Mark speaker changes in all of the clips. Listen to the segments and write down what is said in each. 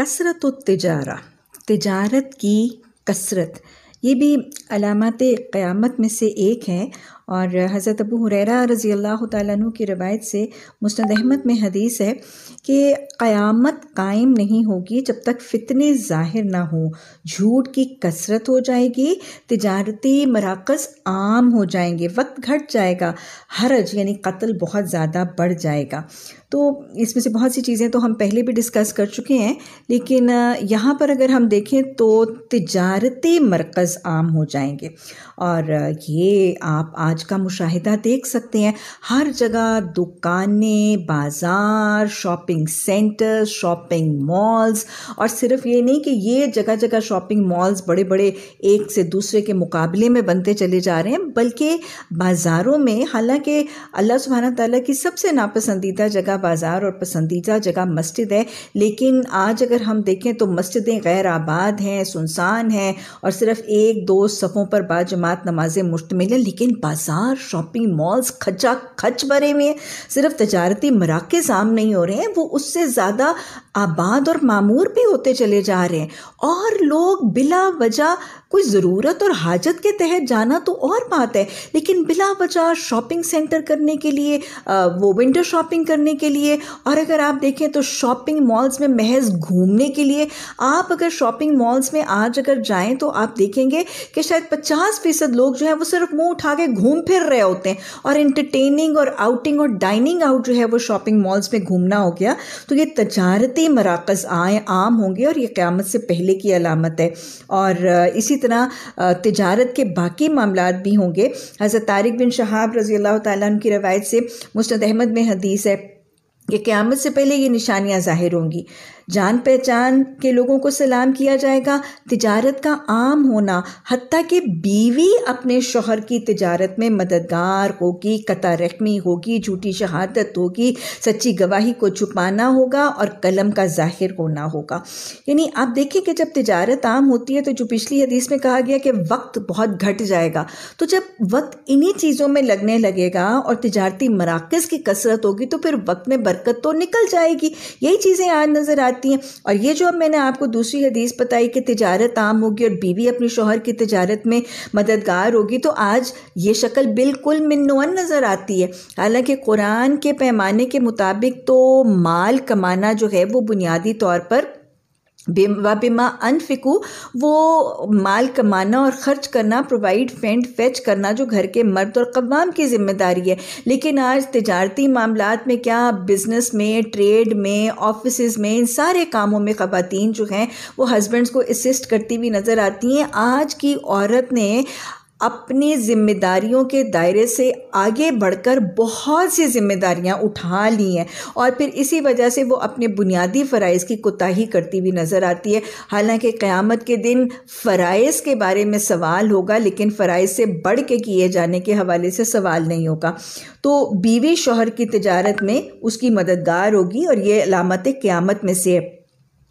Speaker 1: कसरत तजारा तो तजारत की कसरत ये भी अलामत क़यामत में से एक है और हज़रत अबू हुरैरा रज़ी अल्लाह तु की रवायत से मुस्ंद अहमद में हदीस है कि क़यामत कायम नहीं होगी जब तक फितने ज़ाहिर ना हो झूठ की कसरत हो जाएगी तजारती मराकज़ आम हो जाएंगे वक्त घट जाएगा हरज यानी कत्ल बहुत ज़्यादा बढ़ जाएगा तो इसमें से बहुत सी चीज़ें तो हम पहले भी डिस्कस कर चुके हैं लेकिन यहाँ पर अगर हम देखें तो तजारती मरकज़ आम हो जाएंगे और ये आप आज आज का मुशाहिदा देख सकते हैं हर जगह दुकानें बाज़ार शॉपिंग सेंटर शॉपिंग मॉल्स और सिर्फ ये नहीं कि ये जगह जगह शॉपिंग मॉल्स बड़े बड़े एक से दूसरे के मुकाबले में बनते चले जा रहे हैं बल्कि बाज़ारों में हालांकि अल्लाह सुबहाना तला की सबसे नापसंदीदा जगह बाज़ार और पसंदीदा जगह मस्जिद है लेकिन आज अगर हम देखें तो मस्जिदें गैर आबाद हैं सुनसान हैं और सिर्फ एक दो सफ़ों पर बाजमात नमाजें मुश्तमिल हैं लेकिन बाजार बाजार शॉपिंग मॉल्स खचा खच भरे हुए हैं सिर्फ तजारती मराकज़ आम नहीं हो रहे हैं वो उससे ज़्यादा आबाद और मामूर भी होते चले जा रहे हैं और लोग बिला वजह कोई ज़रूरत और हाजत के तहत जाना तो और बात है लेकिन बिला वजह शॉपिंग सेंटर करने के लिए वो विंटर शॉपिंग करने के लिए और अगर आप देखें तो शॉपिंग मॉल्स में महज घूमने के लिए आप अगर शॉपिंग मॉल्स में आज अगर जाएं तो आप देखेंगे कि शायद पचास फ़ीसद लोग जो हैं वो सिर्फ मुँह उठा के घूम घूम फिर रहे होते हैं और इंटरटेनिंग और आउटिंग और डाइनिंग आउट जो है वो शॉपिंग मॉल्स में घूमना हो गया तो ये तजारती मराकज़ आए आम होंगे और ये क़्यामत से पहले की अलामत है और इसी तरह तजारत के बाकी मामला भी होंगे हज़रत तारिक बिन शहाब रज़ी अल्लाह ताली की रवायत से मुस्त अहमद में हदीस है कि क़्यामत से पहले ये निशानियाँ ज़ाहिर होंगी जान पहचान के लोगों को सलाम किया जाएगा तिजारत का आम होना हती कि बीवी अपने शोहर की तिजारत में मददगार होगी कता रखनी होगी झूठी शहादत होगी सच्ची गवाही को छुपाना होगा और कलम का जाहिर होना होगा यानी आप देखिए कि जब तिजारत आम होती है तो जो पिछली हदीस में कहा गया कि वक्त बहुत घट जाएगा तो जब वक्त इन्हीं चीज़ों में लगने लगेगा और तजारती मराकज़ की कसरत होगी तो फिर वक्त में बरकत तो निकल जाएगी यही चीज़ें आज नज़र आ आती हैं और ये जो अब मैंने आपको दूसरी हदीस बताई कि तजारत आम होगी और बीवी अपने शोहर की तजारत में मददगार होगी तो आज ये शक्ल बिल्कुल मिनवन नज़र आती है हालांकि कुरान के पैमाने के मुताबिक तो माल कमाना जो है वो बुनियादी तौर पर बिमा अनफिकू वो माल कमाना और ख़र्च करना प्रोवाइड फेंड फेच करना जो घर के मर्द और कवाम की जिम्मेदारी है लेकिन आज तजारती मामला में क्या बिज़नेस में ट्रेड में ऑफिस में इन सारे कामों में ख़वातीन जो हैं वो हस्बेंड्स को असिस्ट करती हुई नज़र आती हैं आज की औरत ने अपनी ज़िम्मेदारियों के दायरे से आगे बढ़कर बहुत सी ज़िम्मेदारियां उठा ली हैं और फिर इसी वजह से वो अपने बुनियादी फ़राइज़ की कोताही करती हुई नज़र आती है हालांकि क़्यामत के दिन फ़राइज़ के बारे में सवाल होगा लेकिन फ़राइज़ से बढ़ के किए जाने के हवाले से सवाल नहीं होगा तो बीवी शोहर की तजारत में उसकी मददगार होगी और ये अलामत क़्यामत में से है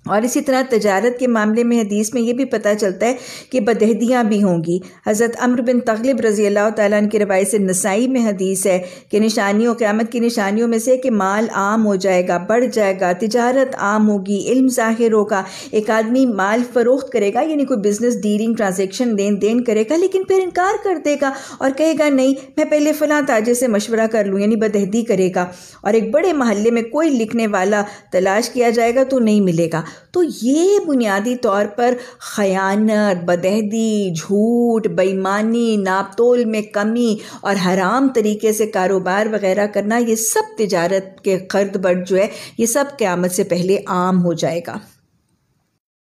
Speaker 1: और इसी तरह तजारत के मामले में हदीस में ये भी पता चलता है कि बदहदियाँ भी होंगी हज़रत अमर बिन तगलब रज़ी अल्लाह ताली की रवायत से नसाई में हदीस है कि निशानियों क़्यामत की निशानियों में से कि माल आम हो जाएगा बढ़ जाएगा तजारत आम होगी इल्म ज़ाहिर होगा एक आदमी माल फ़रोख्त करेगा यानी कोई बिज़नेस डीलिंग ट्रांजेक्शन लेन देन करेगा लेकिन फिर इनकार कर देगा और कहेगा नहीं मैं पहले फ़लाँ ताजे से मशवरा कर लूँ यानी बदहदी करेगा और एक बड़े महल्ले में कोई लिखने वाला तलाश किया जाएगा तो नहीं मिलेगा तो ये बुनियादी तौर पर खयानत बदहदी झूठ बेईमानी नापतोल में कमी और हराम तरीके से कारोबार वगैरह करना ये सब तजारत के खर्द बर्द जो है ये सब क़्यामत से पहले आम हो जाएगा